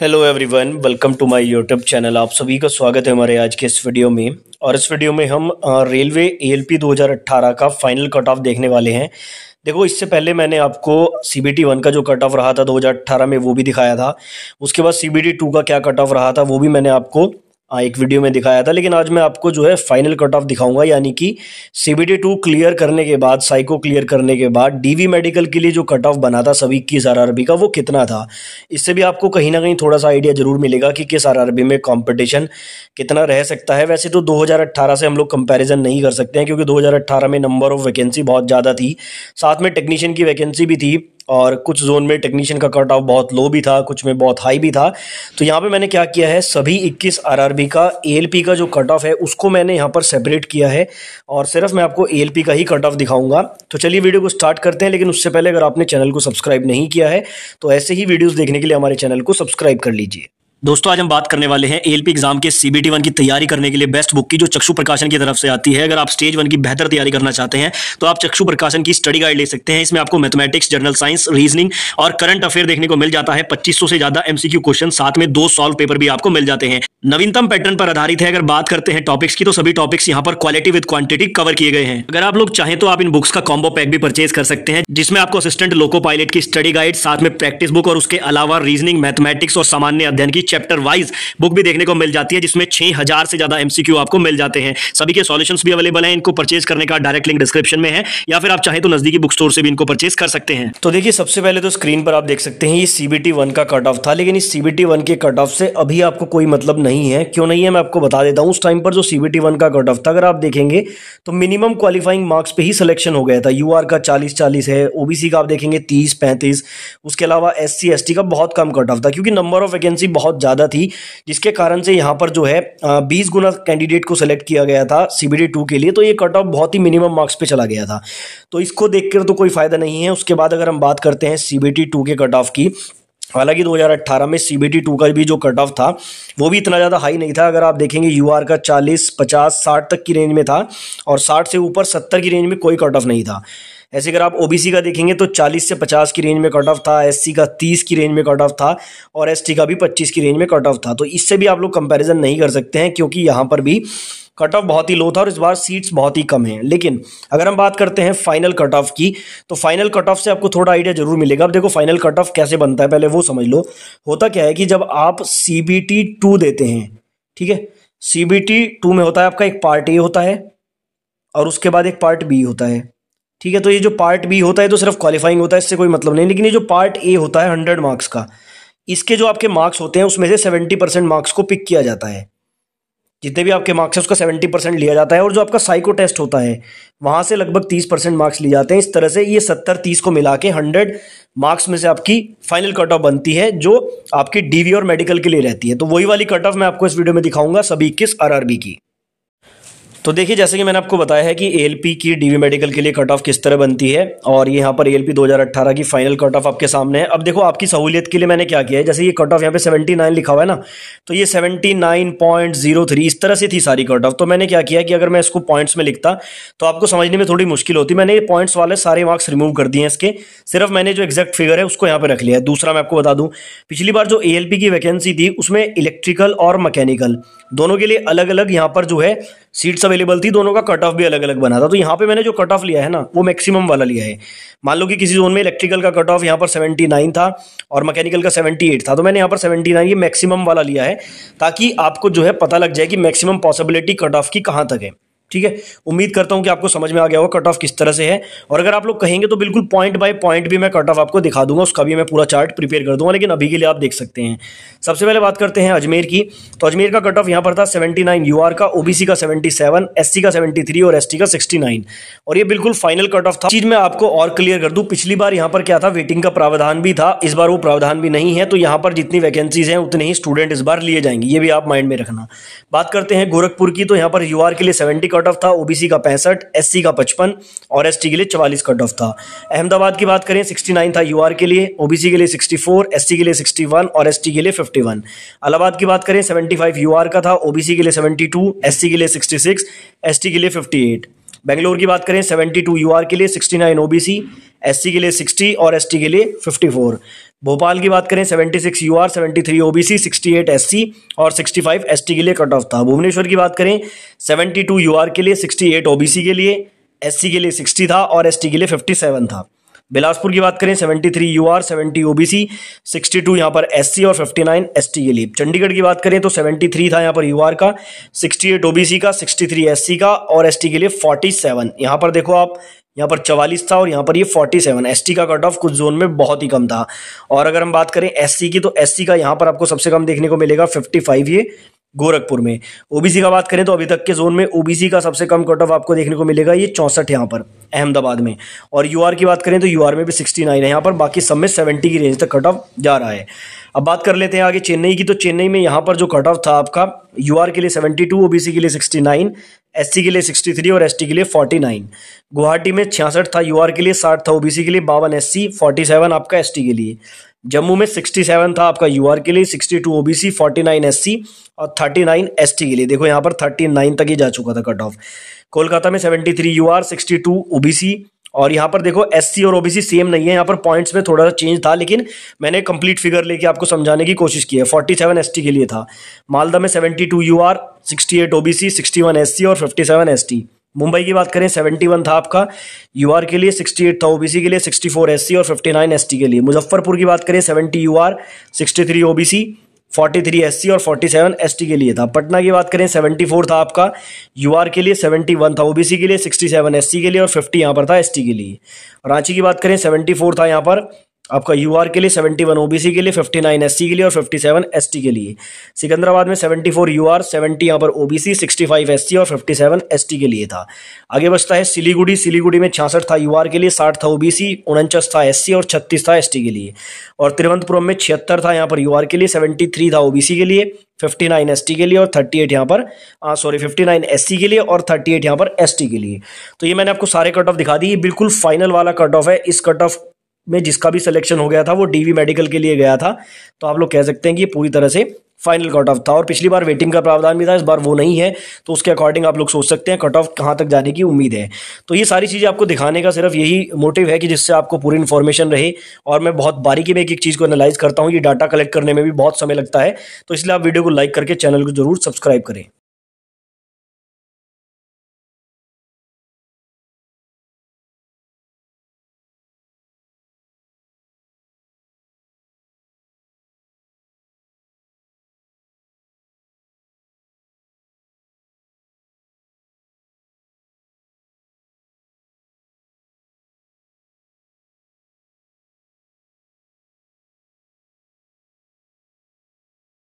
hello everyone welcome to my YouTube channel आप सभी का स्वागत है हमारे आज के इस वीडियो में और इस वीडियो में हम रेलवे एएलपी 2018 का फाइनल कट ऑफ देखने वाले हैं देखो इससे पहले मैंने आपको सी बी टी वन का जो कट ऑफ रहा था 2018 में वो भी दिखाया था उसके बाद सी बी टी टू का क्या कट ऑफ रहा था वो भी मैंने आपको हाँ, एक वीडियो में दिखाया था लेकिन आज मैं आपको जो है फाइनल कट ऑफ दिखाऊंगा यानी कि सीबीटी टू क्लियर करने के बाद साइको क्लियर करने के बाद डीवी मेडिकल के लिए जो कट ऑफ बना था सभी आर आरआरबी का वो कितना था इससे भी आपको कहीं ना कहीं थोड़ा सा आइडिया जरूर मिलेगा कि किस आरबी में कॉम्पिटिशन कितना रह सकता है वैसे तो अट्ठारह से हम लोग कंपेरिज़न नहीं कर सकते हैं क्योंकि अट्ठारह में नंबर ऑफ वैकेंसी बहुत ज़्यादा थी साथ में टेक्नीशियन की वैकेंसी भी थी और कुछ जोन में टेक्नीशियन का कट ऑफ बहुत लो भी था कुछ में बहुत हाई भी था तो यहाँ पे मैंने क्या किया है सभी 21 आरआरबी का एएलपी का जो कट ऑफ है उसको मैंने यहाँ पर सेपरेट किया है और सिर्फ मैं आपको एएलपी का ही कट ऑफ दिखाऊंगा तो चलिए वीडियो को स्टार्ट करते हैं लेकिन उससे पहले अगर आपने चैनल को सब्सक्राइब नहीं किया है तो ऐसे ही वीडियोज़ देखने के लिए हमारे चैनल को सब्सक्राइब कर लीजिए दोस्तों आज हम बात करने वाले हैं एलपी एग्जाम के सीबीटी वन की तैयारी करने के लिए बेस्ट बुक की जो चक्षु प्रकाशन की तरफ से आती है अगर आप स्टेज वन की बेहतर तैयारी करना चाहते हैं तो आप चक्षु प्रकाशन की स्टडी गाइड ले सकते हैं इसमें आपको मैथमेटिक्स जनरल साइंस रीजनिंग और करंट अफेयर देखने को मिल जाता है पच्चीस से ज्यादा एमसीक्यू क्वेश्चन साथ में दो सॉल्व पेपर भी आपको मिल जाते हैं नवीनतम पैटर्न पर आधारित है अगर बात करते हैं टॉपिक्स की तो सभी टॉपिक्स यहाँ पर क्वालिटी विद क्वांटिटी कवर किए गए हैं अगर आप लोग चाहें तो आप इन बुक्स का कॉम्बो पैक भी परचेज कर सकते हैं जिसमें आपको असिस्टेंट लोको पायलट की स्टडी गाइड साथ में प्रैक्टिस बुक और उसके अलावा रीजनिंग मैथमेटिक्स और सामान्य अध्ययन की चैप्टर वाइज बुक भी देखने को मिल जाती है जिसमें छह हज़ार से ज़्यादा एमसीक्यू आपको मिल जाते हैं सभी के सॉल्यूशंस भी अवेलेबल हैं इनको परचेज करने का डायरेक्ट लिंक डिस्क्रिप्शन में है या फिर आप चाहे तो नज़दीकी बुक स्टोर से भी इनको परचेज कर सकते हैं तो देखिए सबसे पहले तो स्क्रीन पर आप देख सकते हैं ये सीबीटी वन का कट ऑफ था लेकिन इस सीबीटी वन के कट ऑफ से अभी आपको कोई मतलब नहीं है क्यों नहीं है मैं आपको बता देता हूँ उस टाइम पर जो सीबीटी वन का कट ऑफ था अगर आप देखेंगे तो मिनिमम क्वालिफाइंग मार्क्स पे ही सिलेक्शन हो गया था यू का चालीस चालीस है ओबीसी का आप देखेंगे तीस पैंतीस उसके अलावा एस सी का बहुत कम कट ऑफ था क्योंकि नंबर ऑफ वैकेंसी बहुत बहुत ज़्यादा थी जिसके कारण से यहाँ पर जो है बीस गुना कैंडिडेट को सेलेक्ट किया गया था सी टू के लिए तो ये कट ऑफ बहुत ही मिनिमम मार्क्स पे चला गया था तो इसको देखकर तो कोई फ़ायदा नहीं है उसके बाद अगर हम बात करते हैं सी टू के कट ऑफ की हालांकि 2018 में सी बी टू का भी जो कट ऑफ था वो भी इतना ज़्यादा हाई नहीं था अगर आप देखेंगे यू का 40, 50, 60 तक की रेंज में था और 60 से ऊपर 70 की रेंज में कोई कट ऑफ नहीं था ऐसे अगर आप ओबीसी का देखेंगे तो 40 से 50 की रेंज में कट ऑफ था एससी का 30 की रेंज में कट ऑफ था और एसटी का भी 25 की रेंज में कट ऑफ था तो इससे भी आप लोग कंपैरिजन नहीं कर सकते हैं क्योंकि यहाँ पर भी कट ऑफ बहुत ही लो था और इस बार सीट्स बहुत ही कम हैं लेकिन अगर हम बात करते हैं फाइनल कट ऑफ की तो फाइनल कट ऑफ से आपको थोड़ा आइडिया जरूर मिलेगा अब देखो फाइनल कट ऑफ कैसे बनता है पहले वो समझ लो होता क्या है कि जब आप सी बी टी टू देते हैं ठीक है सी बी टी टू में होता है आपका एक पार्ट ए होता है और उसके बाद एक पार्ट बी होता है ठीक है तो ये जो पार्ट बी होता है तो सिर्फ क्वालिफाइंग होता है इससे कोई मतलब नहीं लेकिन ये जो पार्ट ए होता है हंड्रेड मार्क्स का इसके जो आपके मार्क्स होते हैं उसमें से सेवेंटी परसेंट मार्क्स को पिक किया जाता है जितने भी आपके मार्क्स हैं उसका सेवेंटी परसेंट लिया जाता है और जो आपका साइको टेस्ट होता है वहां से लगभग तीस परसेंट मार्क्स लिए जाते हैं इस तरह से ये सत्तर तीस को मिला के हंड्रेड मार्क्स में से आपकी फाइनल कट ऑफ बनती है जो आपकी डीवी और मेडिकल के लिए रहती है तो वही वाली कट ऑफ मैं आपको इस वीडियो में दिखाऊंगा सभी इक्कीस आर की तो देखिए जैसे कि मैंने आपको बताया है कि एलपी की डीवी मेडिकल के लिए कट ऑफ किस तरह बनती है और यहाँ पर एलपी 2018 की फाइनल कट ऑफ आपके सामने है अब देखो आपकी सहूलियत के लिए मैंने क्या किया है जैसे ये कट ऑफ यहाँ पे 79 लिखा हुआ है ना तो ये 79.03 इस तरह से थी सारी कट ऑफ तो मैंने क्या किया कि अगर मैं इसको पॉइंट्स में लिखता तो आपको समझने में थोड़ी मुश्किल होती मैंने ये पॉइंट्स वाले सारे मार्क्स रिमूव कर दिए हैं इसके सिर्फ मैंने जो एग्जैक्ट फिगर है उसको यहाँ पर रख लिया है दूसरा मैं आपको बता दूँ पिछली बार जो ए की वैकेंसी थी उसमें इलेक्ट्रिकल और मकैनिकल दोनों के लिए अलग अलग यहाँ पर जो है सीट्स अवेलेबल अवेलेबल थी दोनों का कट ऑफ भी अलग अलग बना था तो यहाँ पे मैंने जो कट ऑफ लिया है ना वो मैक्सिमम वाला लिया है मान लो कि किसी जोन में इलेक्ट्रिकल का कट ऑफ यहाँ पर सेवेंटी नाइन था और मैकेनिकल का सेवेंटी एट था तो मैंने यहाँ पर सेवेंटी नाइन ये मैक्सिमम वाला लिया है ताकि आपको जो है पता लग जाए कि मैक्सिमम पॉसिबिलिटी कट ऑफ की कहाँ तक है ठीक है उम्मीद करता हूं कि आपको समझ में आ गया होगा कट ऑफ किस तरह से है और अगर आप लोग कहेंगे तो बिल्कुल पॉइंट बाय पॉइंट भी मैं कट ऑफ आपको दिखा दूंगा उसका भी मैं पूरा चार्ट प्रिपेयर कर दूंगा लेकिन अभी के लिए आप देख सकते हैं सबसे पहले बात करते हैं अजमेर की तो अजमेर का कट ऑफ यहाँ पर था सेवेंटी नाइन का ओबीसी का सेवेंटी सेवन एस सी का सेवेंटी थ्री और एस टी का सिक्सटी नाइन और ये बिल्कुल फाइनल कट ऑफ था चीज मैं आपको और क्लियर कर दूँ पिछली बार यहाँ पर क्या था वेटिंग का प्रावधान भी था इस बार वो प्रावधान भी नहीं है तो यहाँ पर जितनी वैकेंसीज हैं उतने ही स्टूडेंट इस बार लिए जाएंगे ये भी आप माइंड में रखना बात करते हैं गोरखपुर की तो यहाँ पर यू के लिए सेवेंटी कट ऑफ था ओबीसी का पैंसठ एस का पचपन और एस के लिए चवालीस कट ऑफ था अहमदाबाद की बात करें 69 था यू के लिए ओबीसी के लिए 64 एससी के लिए 61 और एस के लिए वन अलाहाबाद की बात करें फाइव यू का था ओबीसी के लिए टू एस के लिए सिक्स एस के लिए एट बेंगलोर की बात करें सेवेंटी टू यू के लिए सिक्सटी नाइन ओबीसी एससी के लिए सिक्सटी और एस के लिए फिफ्टी फोर भोपाल की बात करें 76 यूआर 73 ओबीसी 68 एससी और 65 एसटी के लिए कट ऑफ था भुवनेश्वर की बात करें 72 यूआर के लिए 68 ओबीसी के लिए एससी के लिए 60 था और एसटी के लिए 57 था बिलासपुर की बात करें 73 यूआर 70 ओबीसी 62 यहाँ पर एससी और 59 एसटी के लिए चंडीगढ़ की बात करें तो 73 था यहाँ पर यूआर का 68 ओबीसी का 63 एससी का और एसटी के लिए 47 यहाँ पर देखो आप यहाँ पर चवालीस था और यहाँ पर ये फोर्टी सेवन एस का कट ऑफ कुछ जोन में बहुत ही कम था और अगर हम बात करें एस की तो एस का यहाँ पर आपको सबसे कम देखने को मिलेगा फिफ्टी फाइव ये गोरखपुर में ओबीसी का बात करें तो अभी तक के जोन में ओबीसी का सबसे कम कट ऑफ आपको देखने को मिलेगा ये चौंसठ यहाँ पर अहमदाबाद में और यूआर की बात करें तो यूआर में भी सिक्सटी है यहाँ पर बाकी सब में सेवेंटी की रेंज तक कट ऑफ जा रहा है अब बात कर लेते हैं आगे चेन्नई की तो चेन्नई में यहाँ पर जो कट ऑफ था आपका यू के लिए 72 टू के लिए 69 एससी के लिए 63 और एस के लिए 49 गुवाहाटी में छियासठ था यूआर के लिए 60 था ओबीसी के लिए बावन एस 47 आपका एस के लिए जम्मू में 67 था आपका यूआर के लिए 62 ओबीसी 49 सी और 39 नाइन के लिए देखो यहाँ पर 39 तक ही जा चुका था कट ऑफ कोलकाता में 73 यूआर 62 ओबीसी और यहाँ पर देखो एस और ओबीसी सेम नहीं है यहाँ पर पॉइंट्स में थोड़ा सा चेंज था लेकिन मैंने कंप्लीट फिगर लेके आपको समझाने की कोशिश की है 47 एसटी के लिए था मालदा में 72 यूआर 68 ओबीसी 61 एससी और 57 एसटी मुंबई की बात करें 71 था आपका यू के लिए 68 था ओबीसी के लिए 64 फोर और 59 नाइन के लिए मुजफ्फरपुर की बात करें 70 UR 63 OBC forty three S और फोर्टी सेवन एस के लिए था पटना की बात करें सेवेंटी फोर था आपका यू के लिए सेवेंटी वन था ओबीसी के लिए सिक्सटी सेवन एस के लिए और फिफ्टी यहाँ पर था एस के लिए रांची की बात करें सेवेंटी फोर था यहाँ पर आपका यू आर के लिए seventy one O B C के लिए फिफ्टी नाइन एस सी के लिए और फिफ्टी सेवन एस टी के लिए सिकंदराबाद में seventy four U R seventy यहाँ पर O B C sixty five S C और फिफ्टी सेवन एस टी के लिए था आगे बचता है सिलीगुड़ी सिलीगुड़ी में छियासठ था यू आर के लिए साठ था ओ बी सी उनचास था एस सी और छत्तीस था एस टी के लिए और तिरुवनंतपुरम में छिहत्तर था यहाँ पर यू आर के लिए सेवेंटी थ्री था ओबीसी के लिए फिफ्टी नाइन एस टी के लिए और थर्टी एट यहाँ पर sorry fifty nine S C के लिए और थर्टी एट यहाँ पर एस टी के लिए तो ये मैंने आपको सारे कट ऑफ दिखा दी ये बिल्कुल फाइनल वाला कट ऑफ है इस कट ऑफ में जिसका भी सिलेक्शन हो गया था वो डीवी मेडिकल के लिए गया था तो आप लोग कह सकते हैं कि ये पूरी तरह से फाइनल कट ऑफ था और पिछली बार वेटिंग का प्रावधान भी था इस बार वो नहीं है तो उसके अकॉर्डिंग आप लोग सोच सकते हैं कट ऑफ कहाँ तक जाने की उम्मीद है तो ये सारी चीज़ें आपको दिखाने का सिर्फ यही मोटिव है कि जिससे आपको पूरी इन्फॉर्मेशन रहे और मैं बहुत बारीकी में एक एक चीज़ को एनालाइज करता हूँ ये डाटा कलेक्ट करने में भी बहुत समय लगता है तो इसलिए आप वीडियो को लाइक करके चैनल को जरूर सब्सक्राइब करें